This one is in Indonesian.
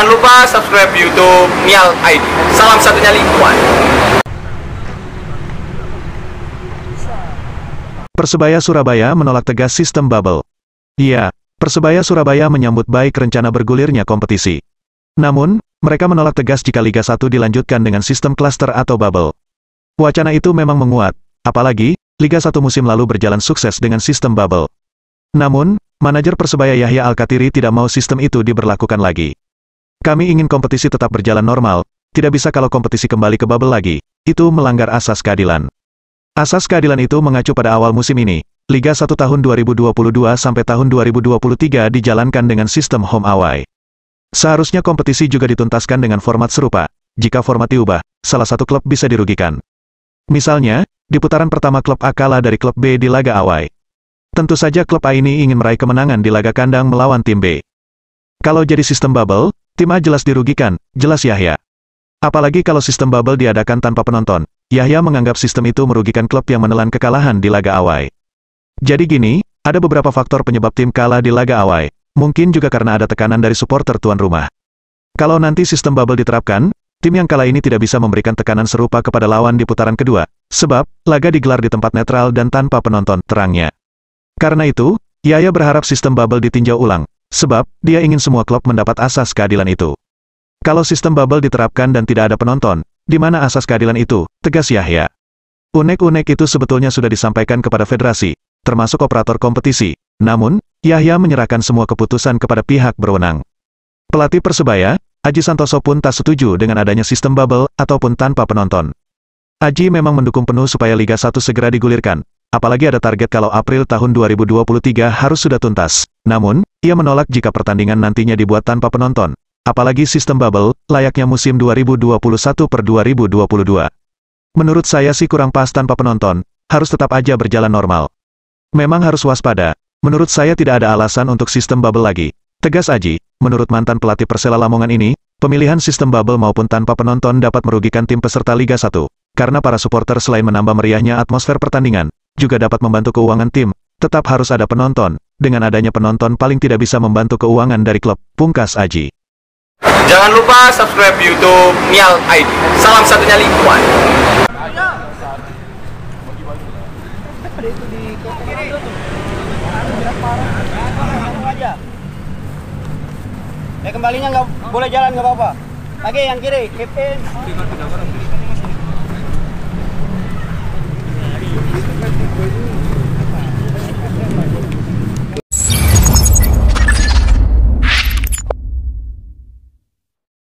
Jangan lupa subscribe YouTube Nial ID. Salam satunya lingkungan. Persebaya Surabaya menolak tegas sistem bubble. Iya, Persebaya Surabaya menyambut baik rencana bergulirnya kompetisi. Namun, mereka menolak tegas jika Liga 1 dilanjutkan dengan sistem klaster atau bubble. Wacana itu memang menguat, apalagi, Liga 1 musim lalu berjalan sukses dengan sistem bubble. Namun, manajer Persebaya Yahya Al-Katiri tidak mau sistem itu diberlakukan lagi. Kami ingin kompetisi tetap berjalan normal, tidak bisa kalau kompetisi kembali ke bubble lagi, itu melanggar asas keadilan. Asas keadilan itu mengacu pada awal musim ini, Liga 1 tahun 2022 sampai tahun 2023 dijalankan dengan sistem home away. Seharusnya kompetisi juga dituntaskan dengan format serupa, jika format diubah, salah satu klub bisa dirugikan. Misalnya, di putaran pertama klub A kalah dari klub B di laga away. Tentu saja klub A ini ingin meraih kemenangan di laga kandang melawan tim B. Kalau jadi sistem bubble, tim A jelas dirugikan, jelas Yahya. Apalagi kalau sistem bubble diadakan tanpa penonton, Yahya menganggap sistem itu merugikan klub yang menelan kekalahan di laga awai. Jadi gini, ada beberapa faktor penyebab tim kalah di laga awai, mungkin juga karena ada tekanan dari supporter tuan rumah. Kalau nanti sistem bubble diterapkan, tim yang kalah ini tidak bisa memberikan tekanan serupa kepada lawan di putaran kedua, sebab, laga digelar di tempat netral dan tanpa penonton, terangnya. Karena itu, Yahya berharap sistem bubble ditinjau ulang, Sebab, dia ingin semua klub mendapat asas keadilan itu. Kalau sistem bubble diterapkan dan tidak ada penonton, di mana asas keadilan itu, tegas Yahya. Unek-unek itu sebetulnya sudah disampaikan kepada federasi, termasuk operator kompetisi. Namun, Yahya menyerahkan semua keputusan kepada pihak berwenang. Pelatih Persebaya, Aji Santoso pun tak setuju dengan adanya sistem bubble ataupun tanpa penonton. Aji memang mendukung penuh supaya Liga 1 segera digulirkan, apalagi ada target kalau April tahun 2023 harus sudah tuntas. Namun, ia menolak jika pertandingan nantinya dibuat tanpa penonton, apalagi sistem bubble, layaknya musim 2021 per 2022. Menurut saya sih kurang pas tanpa penonton, harus tetap aja berjalan normal. Memang harus waspada, menurut saya tidak ada alasan untuk sistem bubble lagi. Tegas Aji, menurut mantan pelatih Persela Lamongan ini, pemilihan sistem bubble maupun tanpa penonton dapat merugikan tim peserta Liga 1, karena para supporter selain menambah meriahnya atmosfer pertandingan, juga dapat membantu keuangan tim, tetap harus ada penonton. Dengan adanya penonton paling tidak bisa membantu keuangan dari klub, pungkas Aji. Jangan lupa subscribe YouTube Mial ID. Salam satunya lingkungan. Ya kembalinya nggak boleh jalan nggak apa-apa. Lagi yang kiri, keep in.